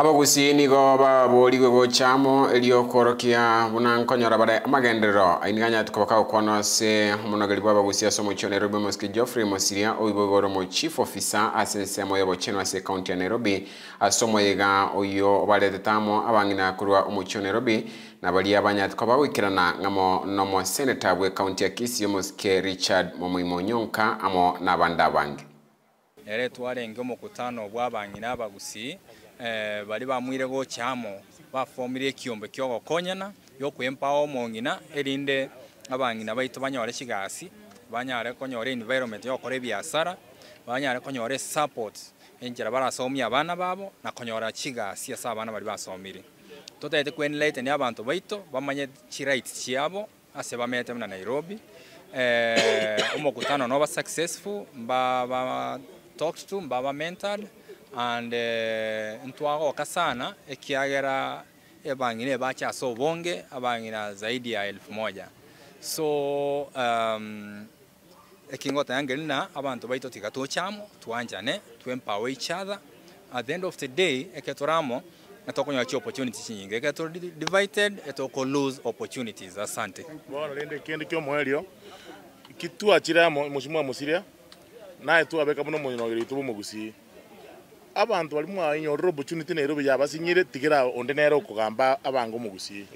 abagusiini go baboorigwe gochamo buna nkonyora bare amagenderero ganya tukobaka gokwana ase omonogeri bwa abagusi ase omoichi wa nairobi omosiki geoffrey mosiria oibo mo chief officer ase ensemo yobocheno ase ekaunti ya nairobi ase omoyega oyo obaretete amo abang'ina korwa omoichi wa nairobi na baria abanyati koba gwikirana ng'amo nomo senator bwa county ya kisii omosike richard momoimonyonka amo na abande abange nere twarenge omokutano bwa abang'ina abagusi Eh, bari bamwire kyamo bafomire ekiombe kya ogokonyana gyokwempa omong'ina erinde abang'ina baito banyore chigasi banyare konyore environment yokora biasara banyare konyora esupport enchera barasomia abana babo na konyora chigasi asa abana bali basomire totaete kwenelaetania abanto baito bamanye chirights chiabo ase bamete na nairobi eh, omokutano noba successful mba ba talked to mba ba mentored and uh, eh, ntwagoka sana ekiagera ebang'ina eh, bakyasa obonge abang'ina zaidi ya elfu moja so um, ekingota yangelina lina abantu baito tika tuchamo to empower each other at the end of the day eketoramo etokunywa chi opportunity chinyinge eketor divided etoko lose opportunities asante bwana lende kende kyo moelio kitua chiramo mushimwa musiria naye tu abeka muno munyonogeri tubu mugusi abantu bari mwanya oro opportunity nairobi yabasinyire tigera onde nero okugamba abange omogusi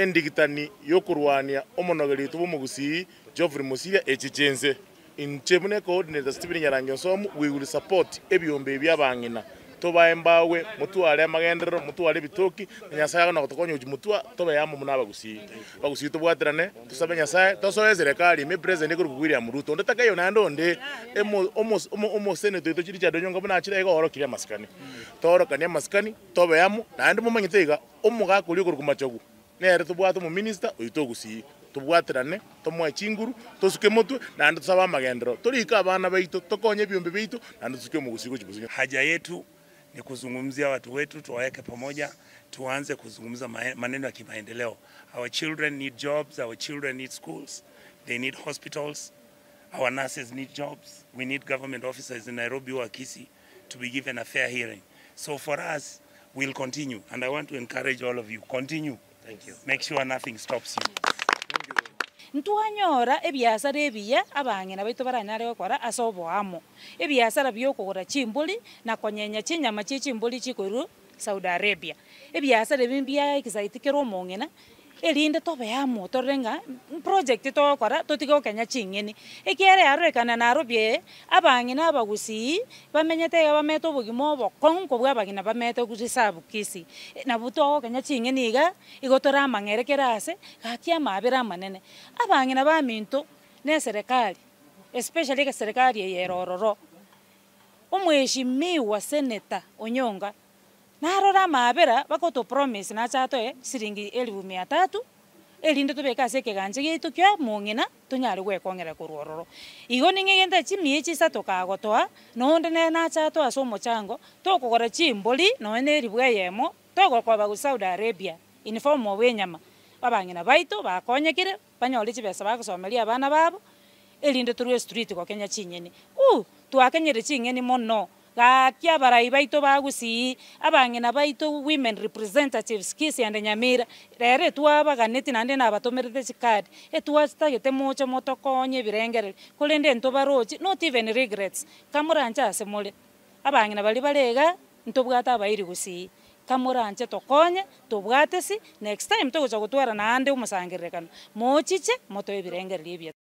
endigitani yokurwania omonogeri tuba omogusi geoffrey musiria echijenze inche mune coordinator stephen nyarangi nsomu we will support ebyombe ebyabang'ina tubae mbawe mutware amagenderero mutware bitoki nyasaye agana gutukonya uji mutwa tobe amo muna bagusi bagusi bwatrane tusabe nyasaye tosoe serikali me president iguru William Ruto ndetaka yo nando ndi emo almost almost senator to chiri chadonyo ngabona achira ego orokire maskani torokani maskani tobe amo nandi mumanyite iga omugakuri iguru kumachogu nere bwatu mu minister uyu togusi tubwaterane tomwae chinguru tosuke mutwe nandi tusabe amagendero torika abana baitu tokonye ebiombe baitu nandi tusuke omogusi gochibusio haja yetu ni kuzungumzia watu wetu, tuwaweke pamoja, tuanze kuzungumza maneno ya kimaendeleo. Our children need jobs, our children need schools, they need hospitals, our nurses need jobs. We need government officers in Nairobi or Kisii to be given a fair hearing. So for us, we'll continue, and I want to encourage all of you, continue. Thank you. Make sure nothing stops you. ntwanyora ebiasara ebiya abang'ena baito baranyare gokora ase oboamo ebiasara biokogora chimbori na konyenya chinyama chie chimbori chikoirwe saudi arabia ebiasara ebi mbiaekisaitikera omong'ena erinde tobeamwo torenga project togokora totige gokenya ching'eni ekiere aroekana narobie abang'ina abagusii bamenyete iga bamete obogima obokong'u nkobwa abagina bamete risabu kisi e, nabo togokenya ching'eni iga igo tore amang'ere gaki amabe ramanene abang'ina ba minto na eserekari especially egeserekari eyerororo omweshimiwa seneta onyonga narora mabera bagoto promise nachatoe ciringi elifu mia tatu erinde tubekase ekeganja gitu kio mung'ina tonyare gwekong'era korwa ororo igo ning'e egento chimie chisa tokagotoa noonde ne nachatoa ase omochango tokogora chimbori noe na eribwa eyemo togokoba gwa saudi arabia uniform obwa enyama abang'ina baito bakonyekire banyore chibesa bagosomeria abana babo erinde torwe street gokenya chinyeni uh twakenyere ching'eni mono gakia barai baito bagusii abang'ina baito women representatives kisiande nyamira rero etwabaganeti naende nabatomerete chikadi etwastagete moche motokonye ebirengereri kore ende ntobarochi not even regrets kamoranche ase more abang'ina bari barega ntobwate abairi gusii kamoranche tokonye tobwate si next time togocha gotwara naende omosangererekano mochiche motoe ebirengereri ebiet